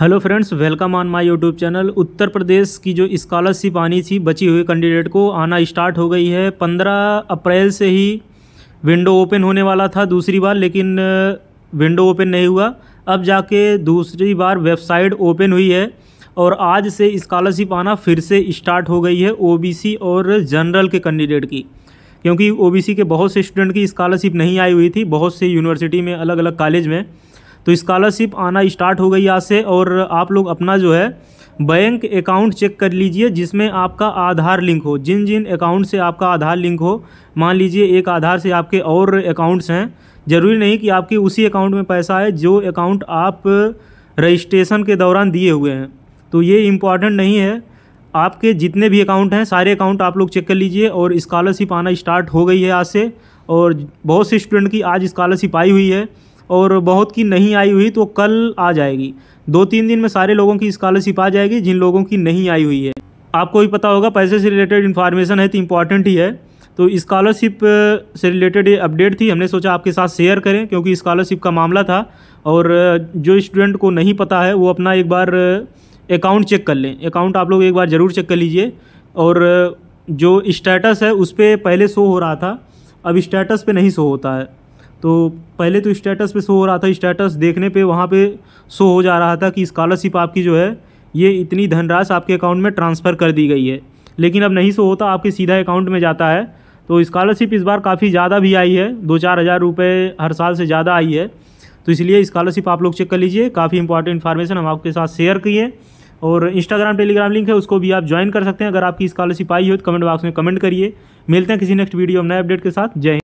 hello friends welcome on my YouTube channel Uttar Pradesh की जो scholarship आनी थी बची हुई कैंडिडेट को आना स्टार्ट हो गई है 15 अप्रैल से ही विंडो ओपन होने वाला था दूसरी बार लेकिन विंडो ओपन नहीं हुआ अब जाके दूसरी बार वेबसाइट ओपन हुई है और आज से स्कॉलरशिप आना फिर से स्टार्ट हो गई है ओ और जनरल के कैंडिडेट की क्योंकि ओ के बहुत से स्टूडेंट की स्कॉलरशिप नहीं आई हुई थी बहुत से यूनिवर्सिटी में अलग अलग कॉलेज में तो स्कॉलरशिप आना स्टार्ट हो गई आज से और आप लोग अपना जो है बैंक अकाउंट चेक कर लीजिए जिसमें आपका आधार लिंक हो जिन जिन अकाउंट से आपका आधार लिंक हो मान लीजिए एक आधार से आपके और अकाउंट्स हैं ज़रूरी नहीं कि आपके उसी अकाउंट में पैसा है जो अकाउंट आप रजिस्ट्रेशन के दौरान दिए हुए हैं तो ये इम्पॉर्टेंट नहीं है आपके जितने भी अकाउंट हैं सारे अकाउंट आप लोग चेक कर लीजिए और स्कॉलरशिप आना स्टार्ट हो गई है आज से और बहुत से स्टूडेंट की आज स्कॉलरशिप आई हुई है और बहुत की नहीं आई हुई तो कल आ जाएगी दो तीन दिन में सारे लोगों की स्कॉलरशिप आ जाएगी जिन लोगों की नहीं आई हुई है आपको भी पता होगा पैसे से रिलेटेड इन्फॉर्मेशन है तो इम्पॉर्टेंट ही है तो स्कॉलरशिप से रिलेटेड ये अपडेट थी हमने सोचा आपके साथ शेयर करें क्योंकि स्कॉलरशिप का मामला था और जो स्टूडेंट को नहीं पता है वो अपना एक बार अकाउंट चेक कर लें अकाउंट आप लोग एक बार ज़रूर चेक कर लीजिए और जो स्टेटस है उस पर पहले शो हो रहा था अब स्टेटस पे नहीं शो होता है तो पहले तो स्टेटस पे शो हो रहा था स्टेटस देखने पे वहाँ पे शो हो जा रहा था कि स्कॉलरशिप आपकी जो है ये इतनी धनराशि आपके अकाउंट में ट्रांसफ़र कर दी गई है लेकिन अब नहीं शो होता आपके सीधा अकाउंट में जाता है तो स्कॉलरशिप इस बार काफ़ी ज़्यादा भी आई है दो चार हज़ार रुपये हर साल से ज़्यादा आई है तो इसलिए स्कॉलरशिप आप लोग चेक कर लीजिए काफ़ी इंपॉर्टेंट इन्फॉर्मेशन हम आपके साथ शेयर किए और इंस्टाग्राम टेलीग्राम लिंक है उसको भी आप ज्वाइन कर सकते हैं अगर आपकी स्कॉलरशिप आई हो तो कमेंट बॉक्स में कमेंट करिए मिलते हैं किसी नेक्स्ट वीडियो में नए अपडेट के साथ जय